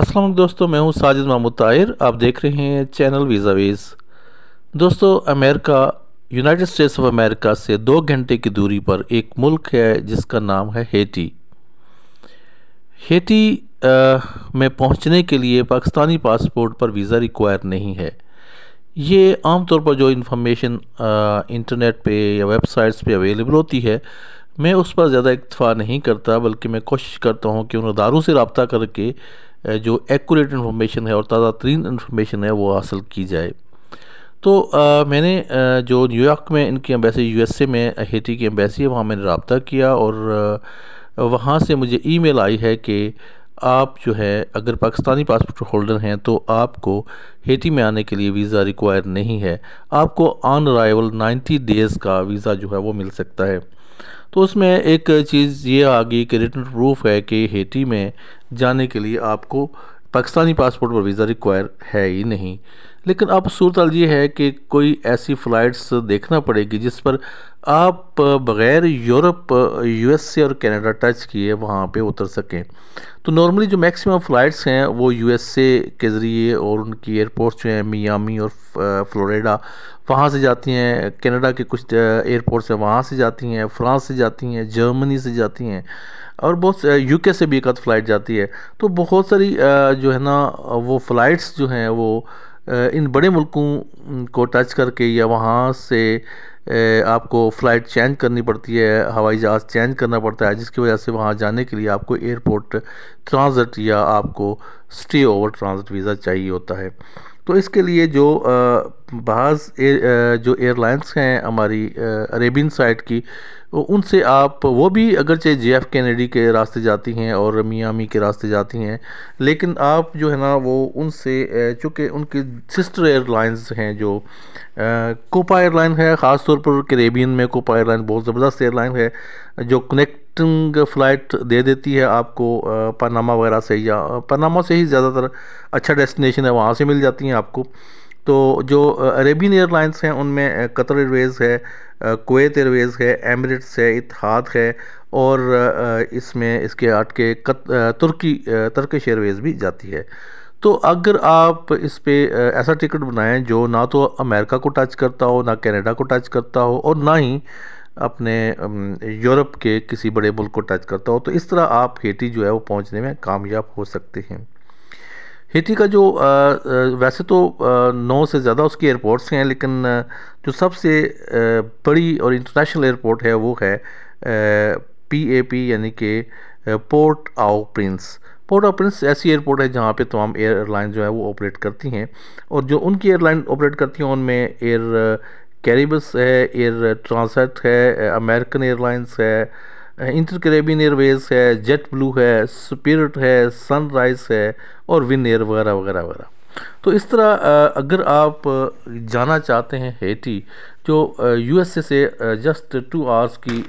असलम दोस्तों मैं हूं साजिद महमूद ताहिर आप देख रहे हैं चैनल वीज़ा वीज़ दोस्तों America United States of America से दो घंटे की दूरी पर एक मुल्क है जिसका नाम है हेटी हेटी आ, में पहुंचने के लिए पाकिस्तानी पासपोर्ट पर वीज़ा रिक्वायर नहीं है ये आमतौर पर जो इन्फॉर्मेशन इंटरनेट पे या वेबसाइट्स पे अवेलेबल होती है मैं उस पर ज़्यादा इतफ़ा नहीं करता बल्कि मैं कोशिश करता हूँ कि उन अदारों से रबता करके जो एक्यूरेट इन्फॉर्मेशन है और ताज़ा तरीन इन्फॉर्मेशन है वो हासिल की जाए तो आ, मैंने आ, जो न्यूयॉर्क में इनकी एम्बेसी यूएसए में हेटी की एम्बेसी है वहाँ मैंने रबता किया और वहाँ से मुझे ईमेल आई है कि आप जो है अगर पाकिस्तानी पासपोर्ट होल्डर हैं तो आपको हेटी में आने के लिए वीज़ा रिक्वायर नहीं है आपको ऑन अराइवल 90 डेज़ का वीज़ा जो है वो मिल सकता है तो उसमें एक चीज़ ये आ गई कि रिटर्न प्रूफ है कि हेटी में जाने के लिए आपको पाकिस्तानी पासपोर्ट पर वीज़ा रिक्वायर है ही नहीं लेकिन अब सूरत ये है कि कोई ऐसी फ़्लाइट्स देखना पड़ेगी जिस पर आप बग़ैर यूरोप यूएसए और कनाडा टच किए वहाँ पे उतर सकें तो नॉर्मली जो मैक्सिमम फ़्लाइट्स हैं वो यूएसए के ज़रिए और उनकी एयरपोर्ट्स जो हैं मियामी और फ्लोरिडा वहाँ से जाती हैं कनाडा के कुछ एयरपोर्ट्स हैं वहाँ से जाती हैं फ्रांस से जाती हैं जर्मनी से जाती हैं और बहुत यूके से भी एक आध फ़्लाइट जाती है तो बहुत सारी जो है ना वो फ़्लाइट्स जो हैं वो इन बड़े मुल्कों को टच करके या वहाँ से आपको फ़्लाइट चेंज करनी पड़ती है हवाई जहाज़ चेंज करना पड़ता है जिसकी वजह से वहाँ जाने के लिए आपको एयरपोर्ट ट्रांज़िट या आपको स्टे ओवर ट्रांज़िट वीज़ा चाहिए होता है तो इसके लिए जो बाज़ एर, जो एयरलाइंस हैं हमारी अरेबियन साइड की उनसे आप वो भी अगरचे जे एफ़ कैनेडी के रास्ते जाती हैं और मियामी के रास्ते जाती हैं लेकिन आप जो है ना वो उनसे चूँकि उनके सिस्टर एयरलाइंस हैं जो कोपा एयरलाइन है ख़ास तौर पर करेबियन में कोपा एयरलाइन बहुत ज़बरदस्त एयरलाइन है जो कनेक्टिंग फ़्लाइट दे देती है आपको पनामा वगैरह से या पनामा से ही ज़्यादातर अच्छा डेस्टिनेशन है वहाँ से मिल जाती हैं आपको तो जो अरेबियन एयरलाइंस हैं उनमें कतर एयरवेज़ है कोत एयरवेज़ है एमरेट्स है इतिहाद है और इसमें इसके आठ के कत, तुर्की तर्किश एयरवेज़ भी जाती है तो अगर आप इस पर ऐसा टिकट बनाएं जो ना तो अमेरिका को टच करता हो ना कनाडा को टच करता हो और ना ही अपने यूरोप के किसी बड़े मुल्क को टच करता हो तो इस तरह आप हेटी जो है वो पहुंचने में कामयाब हो सकते हैं हेथी का जो आ, वैसे तो नौ से ज़्यादा उसके एयरपोर्ट्स हैं लेकिन जो सबसे बड़ी और इंटरनेशनल एयरपोर्ट है वो है पी ए पी यानी कि port au prince port of prince ऐसी एयरपोर्ट है जहाँ पे तमाम एयरलाइन जो है वो ऑपरेट करती हैं और जो उनकी एयरलाइन ऑपरेट करती हैं उनमें एयर कैरिबस है एयर ट्रांसट है अमेरिकन एयरलाइंस है इंटर करेबियन एयरवेज है जेट ब्लू है स्पिरिट है सनराइज है और विन एयर वगैरह वगैरह वगैरह तो इस तरह अगर आप जाना चाहते हैं हेटी जो यूएसए से जस्ट टू आवर्स की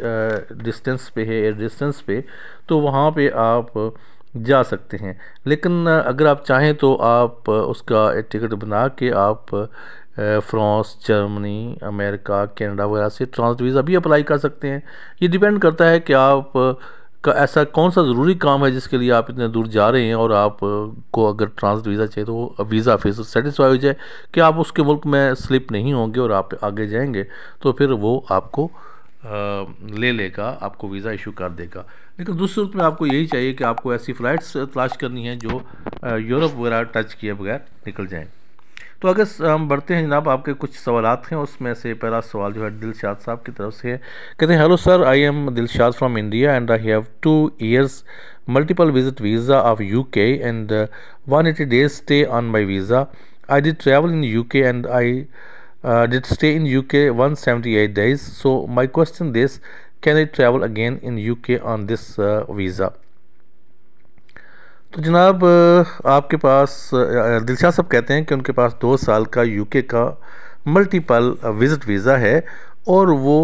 डिस्टेंस पे है एयर डिस्टेंस पे तो वहाँ पे आप जा सकते हैं लेकिन अगर आप चाहें तो आप उसका टिकट बना के आप फ्रांस जर्मनी अमेरिका कनाडा वगैरह से ट्रांसट वीज़ा भी अप्लाई कर सकते हैं ये डिपेंड करता है कि आप का ऐसा कौन सा ज़रूरी काम है जिसके लिए आप इतने दूर जा रहे हैं और आप को अगर ट्रांसट वीज़ा चाहिए तो वीज़ा फिर सेटिस्फाई हो जाए कि आप उसके मुल्क में स्लिप नहीं होंगे और आप आगे जाएंगे तो फिर वो आपको ले लेगा आपको वीज़ा इशू कर देगा लेकिन दूसरे रूप में आपको यही चाहिए कि आपको ऐसी फ़्लाइट्स तलाश करनी है जो यूरोप वगैरह टच किए बगैर निकल जाएँ तो अगर हम बढ़ते हैं जनाब आपके कुछ सवाल हैं उसमें से पहला सवाल जो है दिलशाद साहब की तरफ से है कहते हैं hello sir I am Dilshad from India and I have two years multiple visit visa of U K and one eighty days stay on my visa I did travel in U K and I did stay in U K one seventy eight days so my question this can I travel again in U K on this visa तो जनाब आपके पास दिलशाह साहब कहते हैं कि उनके पास दो साल का यूके का मल्टीपल विज़िट वीज़ा है और वो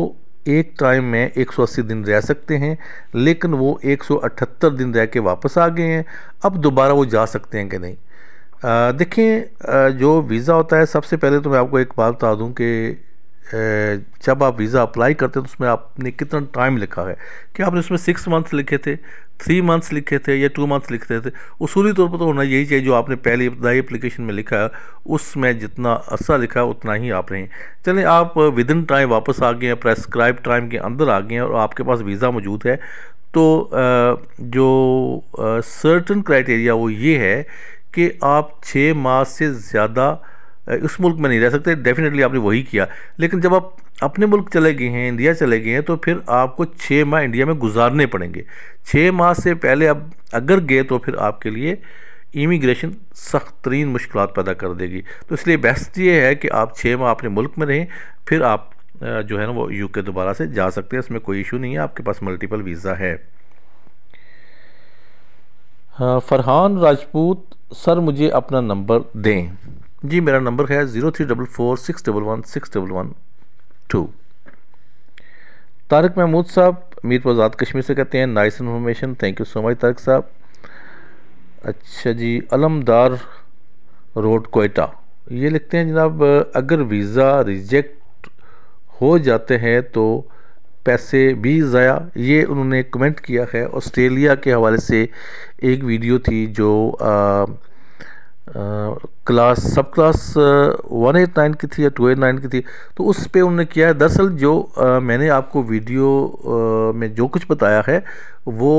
एक टाइम में 180 दिन रह सकते हैं लेकिन वो 178 दिन रह के वापस आ गए हैं अब दोबारा वो जा सकते हैं कि नहीं देखिए जो वीज़ा होता है सबसे पहले तो मैं आपको एक बात बता दूं कि जब आप वीज़ा अप्लाई करते हैं तो उसमें आपने कितना टाइम लिखा है क्या आपने उसमें सिक्स मंथ्स लिखे थे थ्री मंथ्स लिखे थे या टू मंथ्स लिखते थे उसूली तौर पर तो होना यही चाहिए जो आपने पहले इब्तदाई अप्लीकेशन में लिखा है उसमें जितना अर्सा लिखा है उतना ही आप रहें चलें आप विद इन टाइम वापस आ गए हैं प्रेस्क्राइब टाइम के अंदर आ गए हैं और आपके पास वीज़ा मौजूद है तो जो सर्टन क्राइटेरिया वो ये है कि आप छः माह से ज़्यादा उस मुल्क में नहीं रह सकते डेफिनेटली आपने वही किया लेकिन जब आप अपने मुल्क चले गए हैं इंडिया चले गए हैं तो फिर आपको छः माह इंडिया में गुजारने पड़ेंगे छः माह से पहले आप अगर गए तो फिर आपके लिए इमिग्रेशन सख्त तरीन मुश्किल पैदा कर देगी तो इसलिए बेस्ट ये है कि आप छः माह अपने मुल्क में रहें फिर आप जो है ना वो यूके दोबारा से जा सकते हैं इसमें कोई इशू नहीं है आपके पास मल्टीपल वीज़ा है हाँ, फरहान राजपूत सर मुझे अपना नंबर दें जी मेरा नंबर है zero three double four six double one six double one two Tariq Mahmood साहब मीर आज़ाद कश्मीर से कहते हैं nice information thank you so much Tariq साहब अच्छा जी अलमदार रोड कोयटा ये लिखते हैं जनाब अगर वीज़ा रिजेक्ट हो जाते हैं तो पैसे भी ज़ाया ये उन्होंने कमेंट किया है ऑस्ट्रेलिया के हवाले से एक वीडियो थी जो आ, class sub class one eight nine की थी या टू एट नाइन की थी तो उस पे उन्होंने किया है दरअसल जो आ, मैंने आपको वीडियो आ, में जो कुछ बताया है वो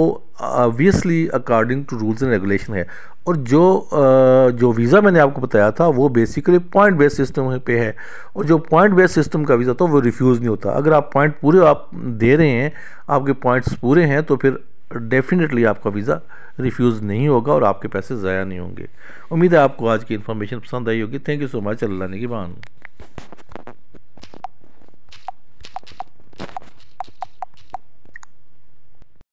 obviously according to rules and regulation है और जो आ, जो वीज़ा मैंने आपको बताया था वो बेसिकली पॉइंट बेस्ड सिस्टम पे है और जो पॉइंट बेस्ड सिस्टम का वीज़ा था वो रिफ्यूज़ नहीं होता अगर आप पॉइंट पूरे आप दे रहे हैं आपके पॉइंट्स पूरे हैं तो फिर डेफिनेटली आपका वीज़ा रिफ्यूज़ नहीं होगा और आपके पैसे ज़ाया नहीं होंगे उम्मीद है आपको आज की इन्फॉर्मेशन पसंद आई होगी thank you so much Allah ने की बान